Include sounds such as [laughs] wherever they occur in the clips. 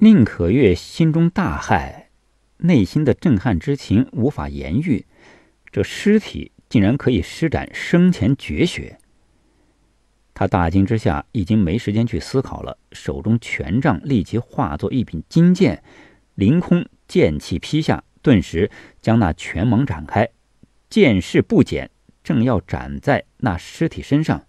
宁可月心中大骇，内心的震撼之情无法言喻。这尸体竟然可以施展生前绝学！他大惊之下，已经没时间去思考了，手中权杖立即化作一柄金剑，凌空剑气劈下，顿时将那拳芒展开，剑势不减，正要斩在那尸体身上，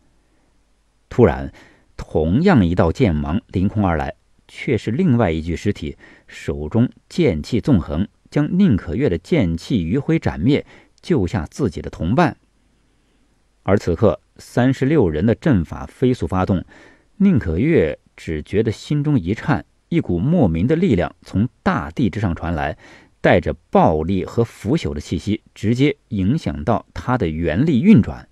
突然，同样一道剑芒凌空而来。却是另外一具尸体，手中剑气纵横，将宁可月的剑气余晖斩灭，救下自己的同伴。而此刻，三十六人的阵法飞速发动，宁可月只觉得心中一颤，一股莫名的力量从大地之上传来，带着暴力和腐朽的气息，直接影响到他的元力运转。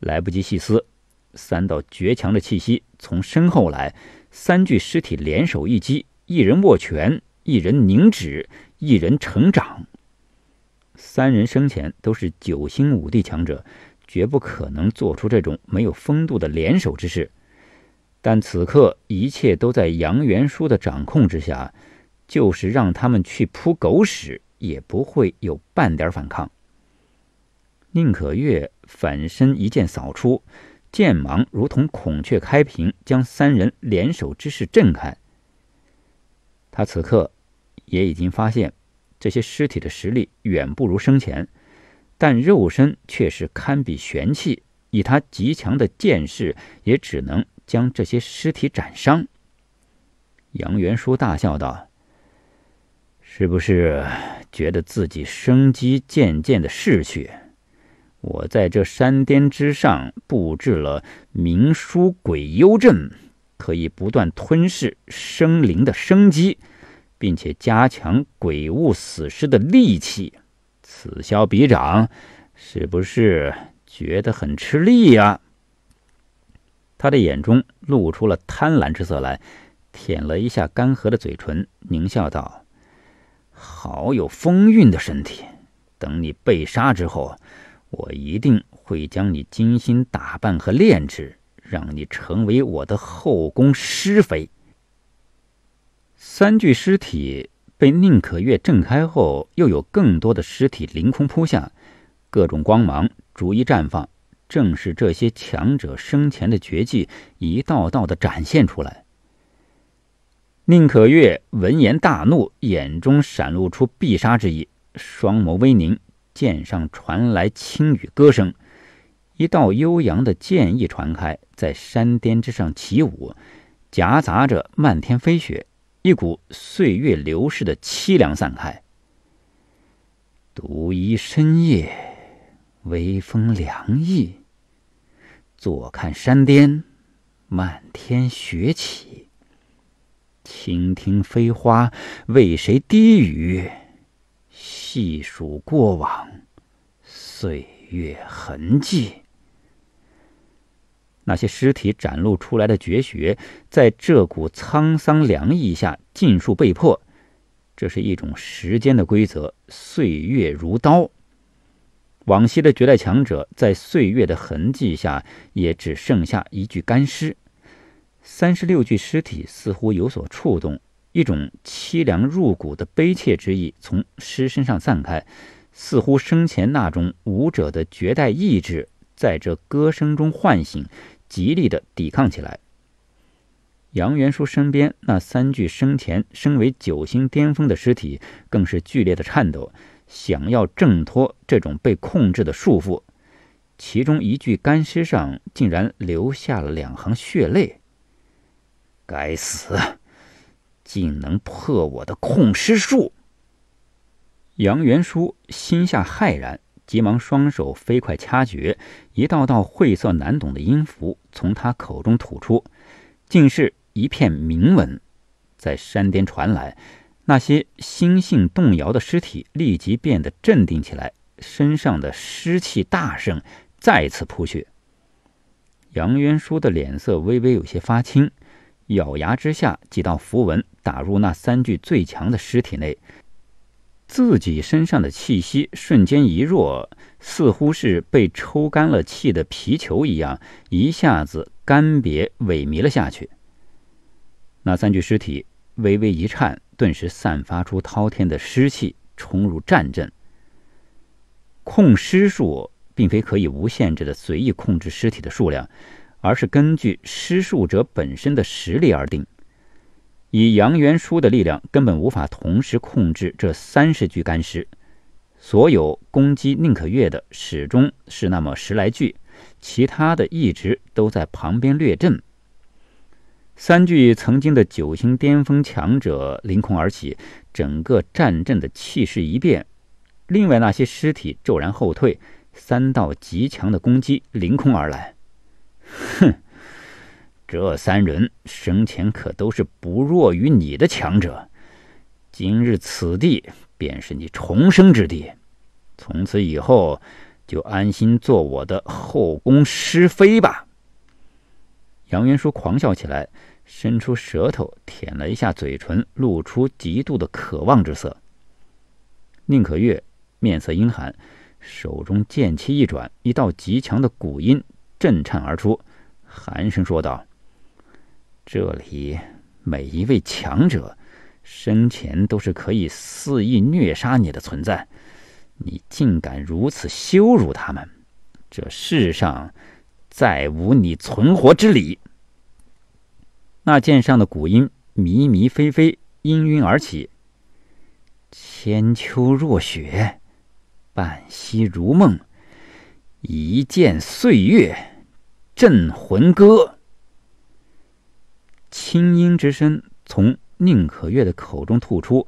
来不及细思，三道绝强的气息从身后来。三具尸体联手一击，一人握拳，一人凝指，一人成掌。三人生前都是九星五帝强者，绝不可能做出这种没有风度的联手之事。但此刻一切都在杨元书的掌控之下，就是让他们去扑狗屎，也不会有半点反抗。宁可月反身一剑扫出。剑芒如同孔雀开屏，将三人联手之势震开。他此刻也已经发现，这些尸体的实力远不如生前，但肉身却是堪比玄器。以他极强的剑势，也只能将这些尸体斩伤。杨元书大笑道：“是不是觉得自己生机渐渐的逝去？”我在这山巅之上布置了明书鬼幽阵，可以不断吞噬生灵的生机，并且加强鬼物死尸的戾气。此消彼长，是不是觉得很吃力呀？他的眼中露出了贪婪之色来，舔了一下干涸的嘴唇，狞笑道：“好有风韵的身体，等你被杀之后。”我一定会将你精心打扮和炼制，让你成为我的后宫师妃。三具尸体被宁可月震开后，又有更多的尸体凌空扑下，各种光芒逐一绽放，正是这些强者生前的绝技，一道道的展现出来。宁可月闻言大怒，眼中闪露出必杀之意，双眸微凝。剑上传来轻语歌声，一道悠扬的剑意传开，在山巅之上起舞，夹杂着漫天飞雪，一股岁月流逝的凄凉散开。独依深夜，微风凉意，坐看山巅，漫天雪起，倾听飞花为谁低语。细数过往，岁月痕迹。那些尸体展露出来的绝学，在这股沧桑凉意下尽数被破。这是一种时间的规则，岁月如刀。往昔的绝代强者，在岁月的痕迹下，也只剩下一具干尸。三十六具尸体似乎有所触动。一种凄凉入骨的悲切之意从尸身上散开，似乎生前那种武者的绝代意志在这歌声中唤醒，极力的抵抗起来。杨元舒身边那三具生前身为九星巅峰的尸体更是剧烈的颤抖，想要挣脱这种被控制的束缚。其中一具干尸上竟然流下了两行血泪。该死！竟能破我的控尸术！杨元舒心下骇然，急忙双手飞快掐诀，一道道晦涩难懂的音符从他口中吐出，竟是一片铭文，在山巅传来。那些心性动摇的尸体立即变得镇定起来，身上的尸气大盛，再次扑去。杨元舒的脸色微微有些发青。咬牙之下，几道符文打入那三具最强的尸体内，自己身上的气息瞬间一弱，似乎是被抽干了气的皮球一样，一下子干瘪萎靡了下去。那三具尸体微微一颤，顿时散发出滔天的尸气，冲入战阵。控尸术并非可以无限制的随意控制尸体的数量。而是根据施术者本身的实力而定。以杨元书的力量，根本无法同时控制这三十具干尸。所有攻击宁可越的，始终是那么十来具，其他的一直都在旁边掠阵。三具曾经的九星巅峰强者凌空而起，整个战阵的气势一变。另外那些尸体骤然后退，三道极强的攻击凌空而来。哼，这三人生前可都是不弱于你的强者，今日此地便是你重生之地，从此以后就安心做我的后宫妃吧。杨元叔狂笑起来，伸出舌头舔了一下嘴唇，露出极度的渴望之色。宁可月面色阴寒，手中剑气一转，一道极强的古音。震颤而出，寒声说道：“这里每一位强者生前都是可以肆意虐杀你的存在，你竟敢如此羞辱他们！这世上再无你存活之理。”那剑上的古音迷迷飞飞，氤氲而起，千秋若雪，半息如梦，一剑岁月。镇魂歌，清音之声从宁可月的口中吐出，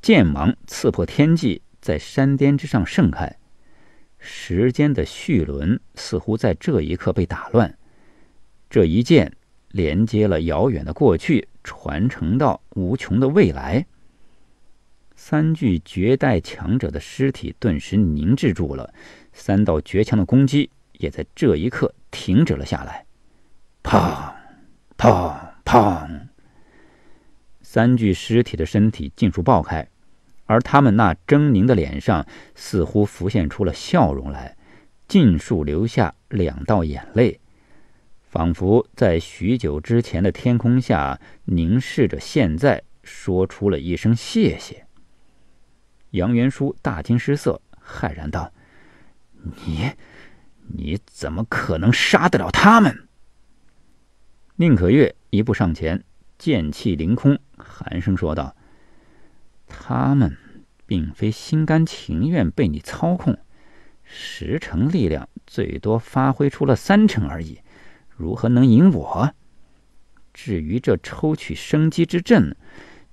剑芒刺破天际，在山巅之上盛开。时间的序轮似乎在这一刻被打乱，这一剑连接了遥远的过去，传承到无穷的未来。三具绝代强者的尸体顿时凝滞住了，三道绝强的攻击。也在这一刻停止了下来，砰，砰，砰！三具尸体的身体尽数爆开，而他们那狰狞的脸上似乎浮现出了笑容来，尽数留下两道眼泪，仿佛在许久之前的天空下凝视着现在，说出了一声谢谢。杨元书大惊失色，骇然道：“你！”你怎么可能杀得了他们？宁可月一步上前，剑气凌空，寒声说道：“他们并非心甘情愿被你操控，十成力量最多发挥出了三成而已，如何能赢我？至于这抽取生机之阵，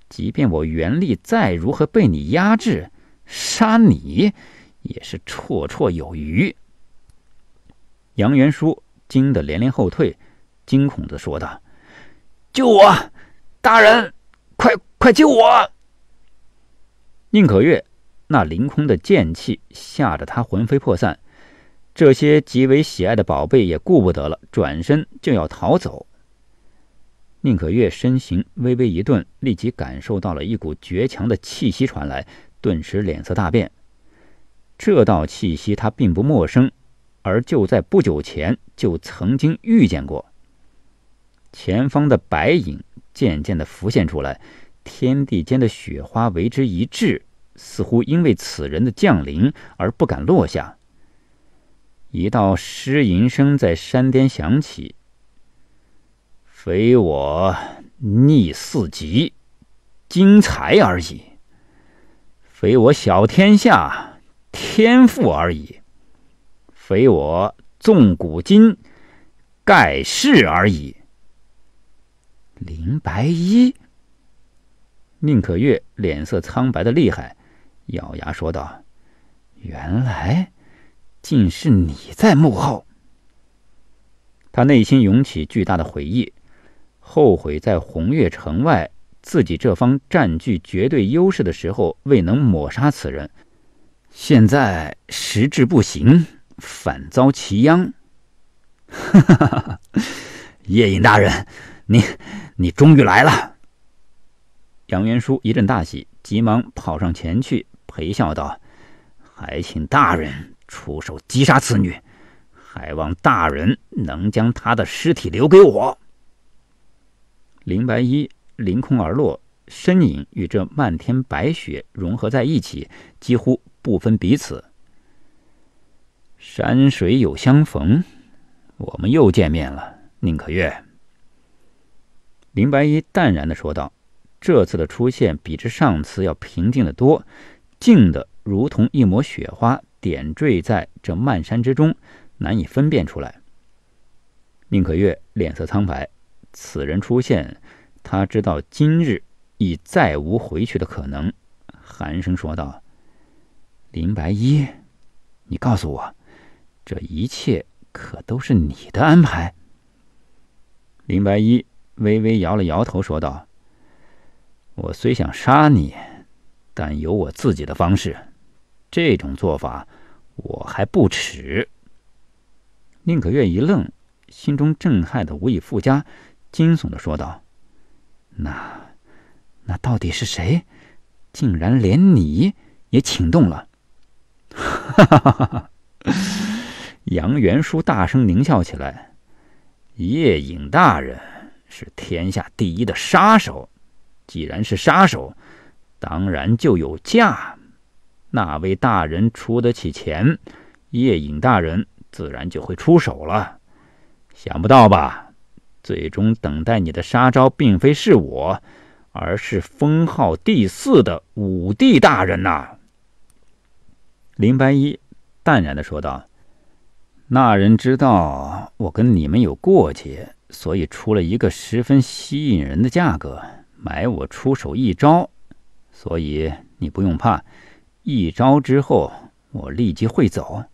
即便我元力再如何被你压制，杀你也是绰绰有余。”杨元舒惊得连连后退，惊恐的说道：“救我！大人，快快救我！”宁可月那凌空的剑气吓得他魂飞魄散，这些极为喜爱的宝贝也顾不得了，转身就要逃走。宁可月身形微微一顿，立即感受到了一股绝强的气息传来，顿时脸色大变。这道气息他并不陌生。而就在不久前，就曾经遇见过。前方的白影渐渐的浮现出来，天地间的雪花为之一滞，似乎因为此人的降临而不敢落下。一道尸吟声在山巅响起：“非我逆四极，精才而已；非我小天下，天赋而已。”非我纵古今，盖世而已。林白衣，宁可月脸色苍白的厉害，咬牙说道：“原来，竟是你在幕后。”他内心涌起巨大的悔意，后悔在红月城外自己这方占据绝对优势的时候未能抹杀此人。现在时至不行。反遭其殃，夜 [laughs] 隐大人，你你终于来了！杨元叔一阵大喜，急忙跑上前去，陪笑道：“还请大人出手击杀此女，还望大人能将她的尸体留给我。”林白衣凌空而落，身影与这漫天白雪融合在一起，几乎不分彼此。山水有相逢，我们又见面了，宁可月。林白衣淡然的说道：“这次的出现比之上次要平静的多，静的如同一抹雪花点缀在这漫山之中，难以分辨出来。”宁可月脸色苍白，此人出现，他知道今日已再无回去的可能，寒声说道：“林白衣，你告诉我。”这一切可都是你的安排。林白衣微微摇了摇头，说道：“我虽想杀你，但有我自己的方式。这种做法，我还不耻。”宁可月一愣，心中震撼的无以复加，惊悚的说道：“那……那到底是谁？竟然连你也请动了？”哈哈哈哈哈！杨元叔大声狞笑起来：“夜影大人是天下第一的杀手，既然是杀手，当然就有价。那位大人出得起钱，夜影大人自然就会出手了。想不到吧？最终等待你的杀招，并非是我，而是封号第四的武帝大人呐。”林白衣淡然的说道。那人知道我跟你们有过节，所以出了一个十分吸引人的价格，买我出手一招。所以你不用怕，一招之后我立即会走。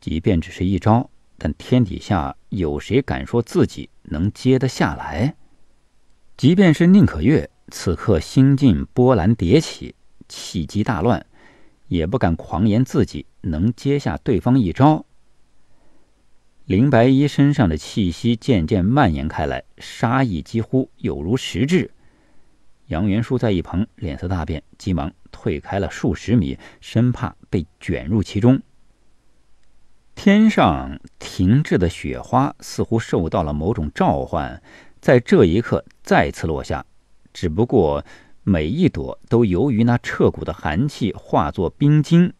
即便只是一招，但天底下有谁敢说自己能接得下来？即便是宁可月，此刻心境波澜迭起，气机大乱。也不敢狂言自己能接下对方一招。林白衣身上的气息渐渐蔓延开来，杀意几乎有如实质。杨元书在一旁脸色大变，急忙退开了数十米，生怕被卷入其中。天上停滞的雪花似乎受到了某种召唤，在这一刻再次落下，只不过。每一朵都由于那彻骨的寒气化作冰晶，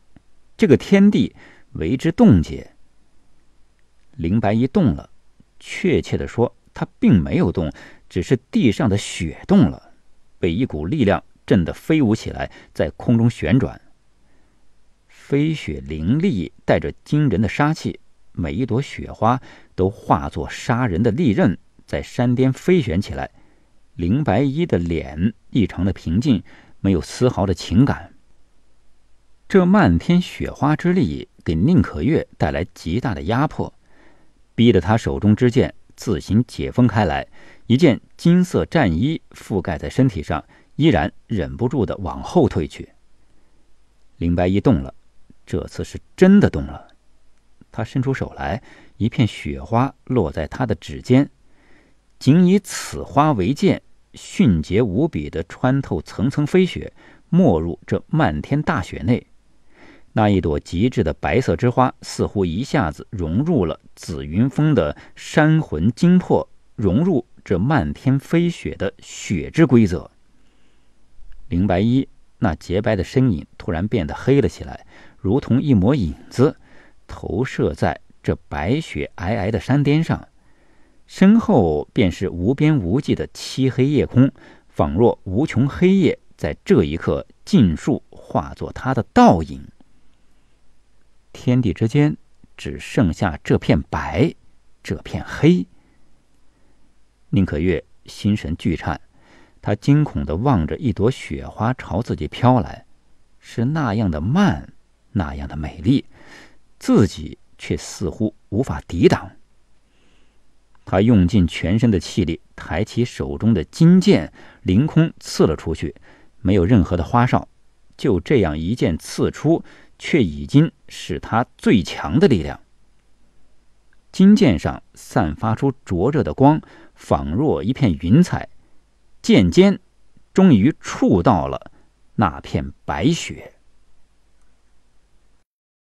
这个天地为之冻结。灵白一动了，确切的说，它并没有动，只是地上的雪动了，被一股力量震得飞舞起来，在空中旋转。飞雪凌厉，带着惊人的杀气，每一朵雪花都化作杀人的利刃，在山巅飞旋起来。林白衣的脸异常的平静，没有丝毫的情感。这漫天雪花之力给宁可月带来极大的压迫，逼得他手中之剑自行解封开来，一件金色战衣覆盖在身体上，依然忍不住的往后退去。林白衣动了，这次是真的动了。他伸出手来，一片雪花落在他的指尖。仅以此花为剑，迅捷无比的穿透层层飞雪，没入这漫天大雪内。那一朵极致的白色之花，似乎一下子融入了紫云峰的山魂精魄，融入这漫天飞雪的雪之规则。林白衣那洁白的身影突然变得黑了起来，如同一抹影子，投射在这白雪皑皑的山巅上。身后便是无边无际的漆黑夜空，仿若无穷黑夜，在这一刻尽数化作他的倒影。天地之间只剩下这片白，这片黑。宁可月心神俱颤，他惊恐地望着一朵雪花朝自己飘来，是那样的慢，那样的美丽，自己却似乎无法抵挡。他用尽全身的气力，抬起手中的金剑，凌空刺了出去，没有任何的花哨，就这样一剑刺出，却已经是他最强的力量。金剑上散发出灼热的光，仿若一片云彩，剑尖终于触到了那片白雪。